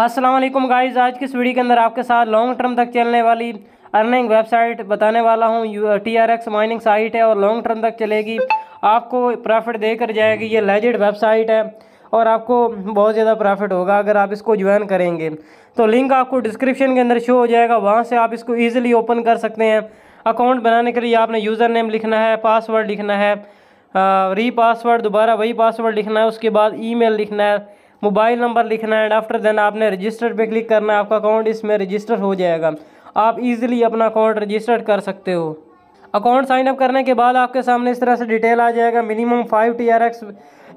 Aslam guys आज की इस वीडियो के अंदर आपके साथ लॉन्ग टर्म तक चलने वाली अर्निंग वेबसाइट बताने वाला हूँ T R X mining site है और लॉन्ग टर्म तक चलेगी आपको प्रॉफिट देकर जाएगी ये लेजिड वेबसाइट है और आपको बहुत ज़्यादा प्रॉफिट होगा अगर आप इसको ज्वाइन करेंगे तो लिंक आपको डिस्क्रिप्शन के अंदर शो हो जाएगा वहाँ से आप इसको ईजिली ओपन कर सकते हैं अकाउंट बनाने के लिए आपने यूज़र नेम लिखना है पासवर्ड लिखना है री पासवर्ड दोबारा वही पासवर्ड लिखना है उसके बाद मेल लिखना है मोबाइल नंबर लिखना है एंड आफ्टर देन आपने रजिस्टर पे क्लिक करना है आपका अकाउंट इसमें रजिस्टर हो जाएगा आप इजीली अपना अकाउंट रजिस्टर कर सकते हो अकाउंट साइन अप करने के बाद आपके सामने इस तरह से डिटेल आ जाएगा minimum five T R X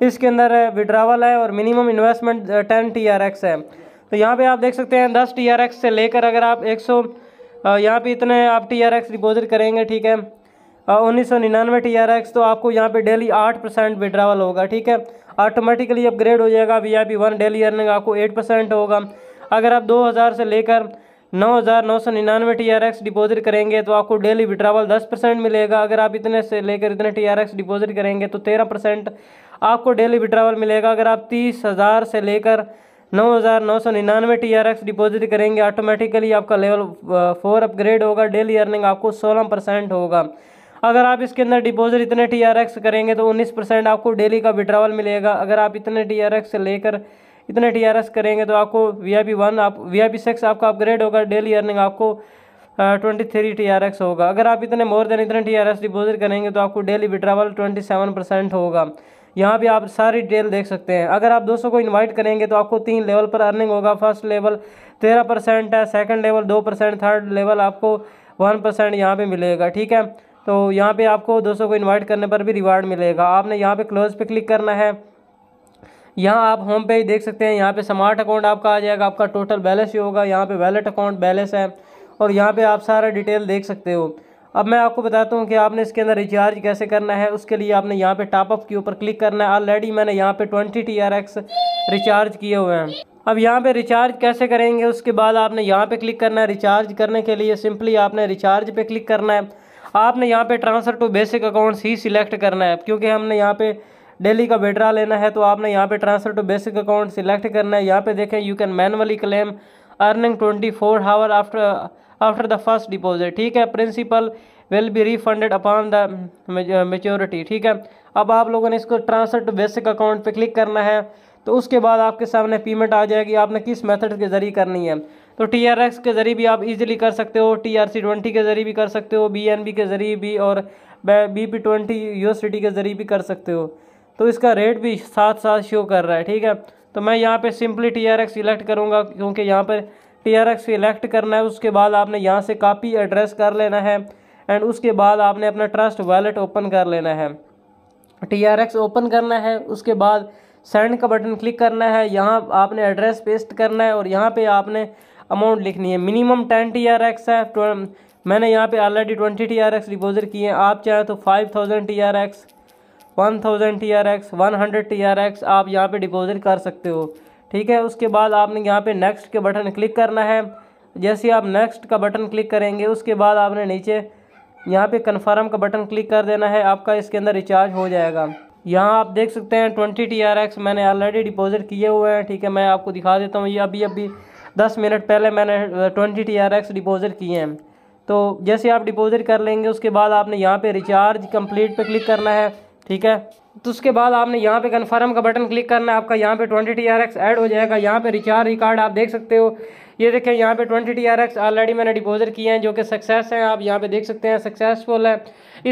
इसके अंदर विड्रावल है और minimum investment ten T R X है तो यहाँ पर आप देख सकते हैं दस टी आर एक्स से लेकर अगर आप एक सौ uh, यहाँ पर इतने आप टी आर एक्स डिपोजिट करेंगे ठीक है uh, उन्नीस सौ निन्यानवे टी आर एक्स तो आपको यहाँ पे डेली आठ परसेंट विड्रावल होगा ठीक है ऑटोमेटिकली अपग्रेड हो जाएगा V I P one daily earning आपको एट परसेंट होगा अगर आप दो हज़ार से लेकर नौ हज़ार नौ सौ निन्यानवे टी आर एक्स डिपॉजिट करेंगे तो आपको डेली विड्रावल दस परसेंट मिलेगा अगर आप इतने से लेकर इतने टी आर एक्स डिपॉजिट करेंगे तो तेरह परसेंट आपको डेली विड्रावल मिलेगा अगर आप तीस हज़ार से लेकर नौ हज़ार नौ सौ निन्यानवे टी आर एक्स डिपॉजिट करेंगे ऑटोमेटिकली आपका लेवल फोर अपग्रेड होगा डेली अर्निंग आपको सोलह परसेंट होगा अगर आप इसके अंदर डिपॉजिट इतने टी आर एक्स करेंगे तो उन्नीस परसेंट आपको डेली का विड्रावल मिलेगा अगर आप इतने टी आर एक्स लेकर इतने टी आर एक्स करेंगे तो आपको वी आई पी वन आप वी आई पी सिक्स आपका अपग्रेड होगा डेली अर्निंग आपको twenty three T R X होगा अगर आप इतने मोर देन इतने टी आर एक्स डिपॉजिट करेंगे तो आपको daily withdrawal twenty seven percent होगा यहाँ भी आप सारी डिटेल देख सकते हैं अगर आप दोस्तों को इनवाइट करेंगे तो आपको तीन लेवल पर अर्निंग होगा फर्स्ट लेवल तेरह परसेंट है सेकेंड लेवल दो परसेंट थर्ड लेवल आपको वन परसेंट यहाँ पर मिलेगा ठीक है तो यहाँ पे आपको दोस्तों को इनवाइट करने पर भी रिवार्ड मिलेगा आपने यहाँ पे क्लोज पे क्लिक करना है यहाँ आप होम पे ही देख सकते हैं यहाँ पे स्मार्ट अकाउंट आपका आ जाएगा आपका टोटल बैलेंस ही होगा यहाँ पे वैलेट अकाउंट बैलेंस है और यहाँ पे आप सारा डिटेल देख सकते हो अब मैं आपको बताता हूँ कि आपने इसके अंदर रिचार्ज कैसे करना है उसके लिए आपने यहाँ पर टॉपअप के ऊपर क्लिक करना है ऑलरेडी मैंने यहाँ पर twenty T R X recharge किए हुए हैं अब यहाँ पे रिचार्ज कैसे करेंगे उसके बाद आपने यहाँ पे क्लिक करना है रिचार्ज करने के लिए सिंपली आपने रिचार्ज पे क्लिक करना है आपने यहाँ पे ट्रांसफ़र टू बेसिक अकाउंट्स ही सिलेक्ट करना है क्योंकि हमने यहाँ पे डेली का विड्रा लेना है तो आपने यहाँ पे transfer to basic account select करना है यहाँ पे देखें you can manually claim earning twenty four hour after after the first deposit ठीक है principal will be refunded upon the maturity ठीक है अब आप लोगों ने इसको ट्रांसफ़र टू बेसिक अकाउंट पे क्लिक करना है तो उसके बाद आपके सामने पेमेंट आ जाएगी आपने किस मेथड के ज़रिए करनी है तो टी आर एक्स के ज़रिए भी आप इजीली कर सकते हो टी आर सी ट्वेंटी के ज़रिए भी कर सकते हो बी एन बी के ज़रिए भी और B P twenty U S के ज़रिए भी कर सकते हो तो इसका रेट भी साथ साथ शो कर रहा है ठीक है तो मैं यहाँ पे simply T R X select करूँगा क्योंकि यहाँ पर टी आर एक्स सिलेक्ट करना है उसके बाद आपने यहाँ से कापी एड्रेस कर लेना है एंड उसके बाद आपने अपना ट्रस्ट वैलेट ओपन कर लेना है टी आर एक्स ओपन करना है उसके बाद सेंड का बटन क्लिक करना है यहाँ आपने एड्रेस पेस्ट करना है और यहाँ पे आपने अमाउंट लिखनी है minimum ten T R X है मैंने यहाँ पे already twenty T R X deposit किए हैं आप चाहें तो five thousand T R X one thousand T R X one hundred T R X आप यहाँ पे डिपॉजिट कर सकते हो ठीक है उसके बाद आपने यहाँ पे नेक्स्ट के बटन क्लिक करना है जैसे आप नेक्स्ट का बटन क्लिक करेंगे उसके बाद आपने नीचे यहाँ पे कन्फर्म का बटन क्लिक कर देना है आपका इसके अंदर रिचार्ज हो जाएगा यहाँ आप देख सकते हैं ट्वेंटी टी आर एक्स मैंने ऑलरेडी डिपॉजिट किए हुए हैं ठीक है मैं आपको दिखा देता हूँ ये अभी अभी दस मिनट पहले मैंने twenty T R X deposit किए हैं तो जैसे आप डिपोज़िट कर लेंगे उसके बाद आपने यहाँ पे रिचार्ज कंप्लीट पे क्लिक करना है ठीक है तो उसके बाद आपने यहाँ पे कन्फर्म का बटन क्लिक करना है आपका यहाँ पे twenty T R X add हो जाएगा यहाँ पे रिचार्ज रिकार्ड आप देख सकते हो ये देखें यहाँ पे twenty T R X already मैंने डिपोज़िट किए हैं जो कि सक्सेस हैं आप यहाँ पे देख सकते हैं सक्सेसफुल है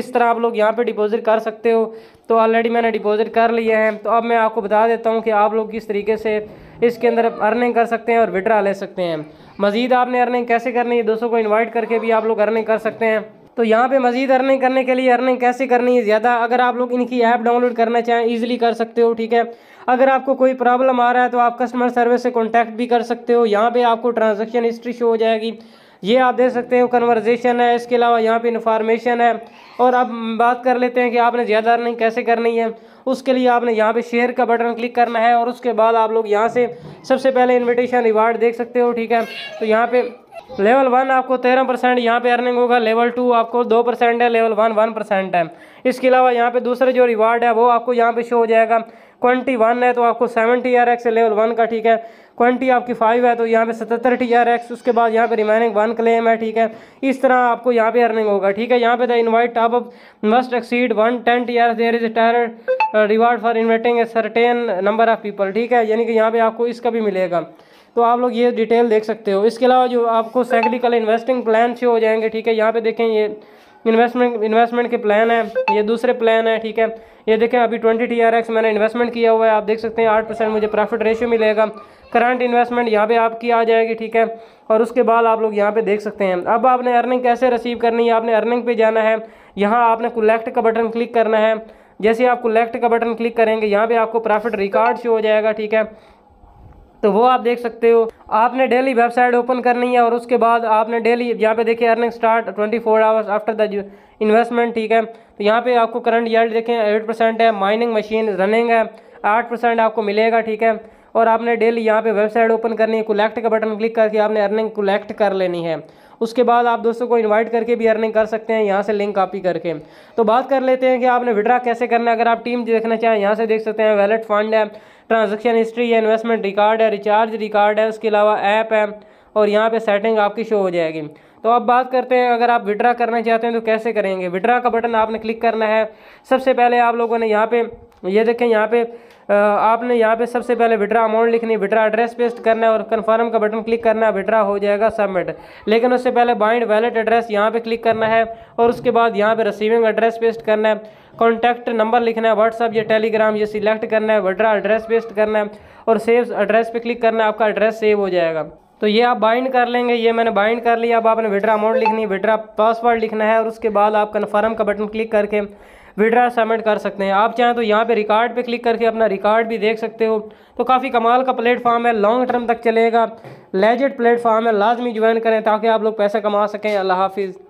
इस तरह आप लोग यहाँ पे डिपोज़िट कर सकते हो तो ऑलरेडी मैंने डिपोज़िट कर लिए हैं तो अब मैं आपको बता देता हूँ कि आप लोग किस तरीके से इसके अंदर आप अर्निंग कर सकते हैं और विड्रा ले सकते हैं मज़ीद आपने अर्निंग कैसे करनी है दोस्तों को इन्वाइट करके भी आप लोग अर्निंग कर सकते हैं तो यहाँ पे मजीद अर्निंग करने के लिए अर्निंग कैसे करनी है ज़्यादा अगर आप लोग इनकी ऐप डाउनलोड करना चाहें इजीली कर सकते हो ठीक है अगर आपको कोई प्रॉब्लम आ रहा है तो आप कस्टमर सर्विस से कॉन्टैक्ट भी कर सकते हो यहाँ पे आपको ट्रांजेक्शन हिस्ट्री शो हो जाएगी ये आप देख सकते हो कन्वर्जेशन है इसके अलावा यहाँ पर इन्फॉर्मेशन है और अब बात कर लेते हैं कि आपने ज़्यादा अर्निंग कैसे करनी है उसके लिए आपने यहाँ पे शेयर का बटन क्लिक करना है और उसके बाद आप लोग यहाँ से सबसे पहले इन्विटेशन रिवार्ड देख सकते हो ठीक है तो यहाँ पे लेवल वन आपको तेरह परसेंट यहाँ पे अर्निंग होगा लेवल टू आपको दो परसेंट है लेवल वन वन परसेंट है इसके अलावा यहाँ पे दूसरे जो रिवार्ड है वो आपको यहाँ पे शो हो जाएगा ट्वेंटी वन है तो आपको seven T R X level one का ठीक है ट्वेंटी आपकी फाइव है तो यहाँ पे सतहत्तर टी आर एक्स उसके बाद यहाँ पे रिमेनिंग वन क्लेम है ठीक है इस तरह आपको यहाँ पे अर्निंग होगा ठीक है यहाँ पे the invite top up must exceed one ten T R there is tier reward for inviting a certain number of people ठीक है यानी कि यहाँ पे आपको इसका भी मिलेगा तो आप लोग ये डिटेल देख सकते हो इसके अलावा जो आपको साइकिलिकल इन्वेस्टिंग प्लान से हो जाएंगे ठीक है यहाँ पे देखें ये इन्वेस्टमेंट इन्वेस्टमेंट के प्लान है ये दूसरे प्लान है ठीक है ये देखें अभी ट्वेंटी टी आर एक्स मैंने इन्वेस्टमेंट किया हुआ है आप देख सकते हैं आठ परसेंट मुझे प्रॉफिट रेशियो मिलेगा करंट इन्वेस्टमेंट यहाँ पे आपकी आ जाएगी ठीक है और उसके बाद आप लोग यहाँ पे देख सकते हैं अब आपने अर्निंग कैसे रिसीव करनी है आपने अर्निंग पे जाना है यहाँ आपने कलेक्ट का बटन क्लिक करना है जैसे आप कलेक्ट का बटन क्लिक करेंगे यहाँ पे आपको प्रॉफिट रिकॉर्ड शो हो जाएगा ठीक है तो वो आप देख सकते हो आपने डेली वेबसाइट ओपन करनी है और उसके बाद आपने डेली यहाँ पे देखिए earning start 24 four hours after the investment ठीक है तो यहाँ पे आपको करंट यल्ड देखें एट परसेंट है माइनिंग मशीन रनिंग है आठ परसेंट आपको मिलेगा ठीक है और आपने डेली यहाँ पे वेबसाइट ओपन करनी है कोलेक्ट का बटन क्लिक करके आपने अर्निंग कोलेक्ट कर लेनी है उसके बाद आप दोस्तों को इन्वाइट करके भी अर्निंग कर सकते हैं यहाँ से लिंक कॉपी करके तो बात कर लेते हैं कि आपने विड्रा कैसे करना है अगर आप टीम देखना चाहें यहाँ से देख सकते हैं वैलेट फंड है ट्रांजेक्शन हिस्ट्री है इन्वेस्टमेंट रिकार्ड है रिचार्ज रिकार्ड है उसके अलावा ऐप है और यहाँ पर सेटिंग आपकी शो हो जाएगी तो अब बात करते हैं अगर आप विड्रा करना चाहते हैं तो कैसे करेंगे विड्रा का बटन आपने क्लिक करना है सबसे पहले आप लोगों ने यहाँ पर ये यह देखें यहाँ पर आपने यहाँ पे सबसे पहले विड्रा अमाउंट लिखनी विड्रा एड्रेस पेस्ट करना है और कन्फर्म का बटन क्लिक करना है विड्रा हो जाएगा सबमिट लेकिन उससे पहले बाइंड वैलेट एड्रेस यहाँ पे क्लिक करना है और उसके बाद यहाँ पे रिसीविंग एड्रेस पेस्ट करना है कॉन्टैक्ट नंबर लिखना है व्हाट्सअप या टेलीग्राम ये सिलेक्ट करना है विड्रा एड्रेस पेस्ट करना है और सेव एड्रेस पर क्लिक करना है आपका एड्रेस सेव हो जाएगा तो ये आप बाइंड कर लेंगे ये मैंने बाइंड कर लिया अब आपने विड्रा अमाउंट लिखनी है विड्रा पासवर्ड लिखना है और उसके बाद आप कन्फर्म का बटन क्लिक करके विड्रा सबमिट कर सकते हैं आप चाहें तो यहाँ पे रिकॉर्ड पे क्लिक करके अपना रिकॉर्ड भी देख सकते हो तो काफ़ी कमाल का प्लेटफॉर्म है लॉन्ग टर्म तक चलेगा लेजेड प्लेटफॉर्म है लाजमी ज्वाइन करें ताकि आप लोग पैसा कमा सकें अल्लाह हाफिज़